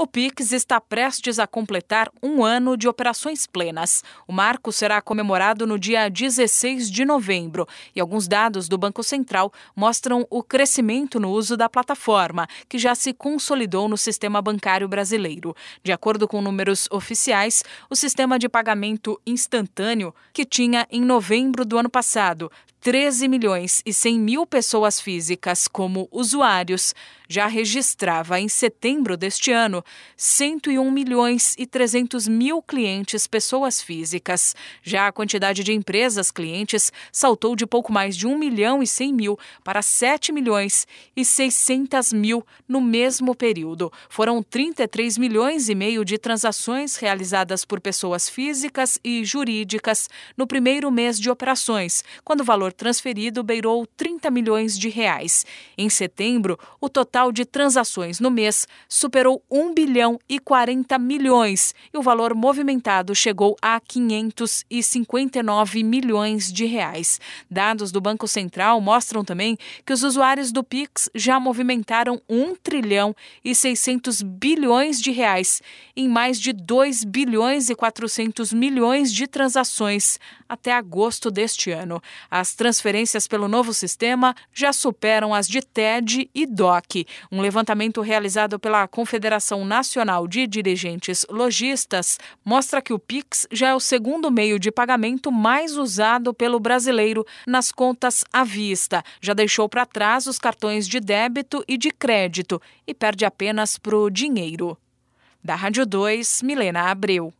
O PIX está prestes a completar um ano de operações plenas. O marco será comemorado no dia 16 de novembro e alguns dados do Banco Central mostram o crescimento no uso da plataforma, que já se consolidou no sistema bancário brasileiro. De acordo com números oficiais, o sistema de pagamento instantâneo, que tinha em novembro do ano passado 13 milhões e 100 mil pessoas físicas como usuários, já registrava em setembro deste ano 101 milhões e 300 mil clientes pessoas físicas. Já a quantidade de empresas clientes saltou de pouco mais de 1 milhão e 100 mil para 7 milhões e 600 mil no mesmo período. Foram 33 milhões e meio de transações realizadas por pessoas físicas e jurídicas no primeiro mês de operações, quando o valor valor transferido beirou 30 milhões de reais. Em setembro, o total de transações no mês superou 1 bilhão e 40 milhões e o valor movimentado chegou a 559 milhões de reais. Dados do Banco Central mostram também que os usuários do Pix já movimentaram 1 trilhão e 600 bilhões de reais em mais de 2 bilhões e 400 milhões de transações até agosto deste ano. As transferências pelo novo sistema já superam as de TED e DOC. Um levantamento realizado pela Confederação Nacional de Dirigentes Logistas mostra que o Pix já é o segundo meio de pagamento mais usado pelo brasileiro nas contas à vista. Já deixou para trás os cartões de débito e de crédito e perde apenas para o dinheiro. Da Rádio 2, Milena Abreu.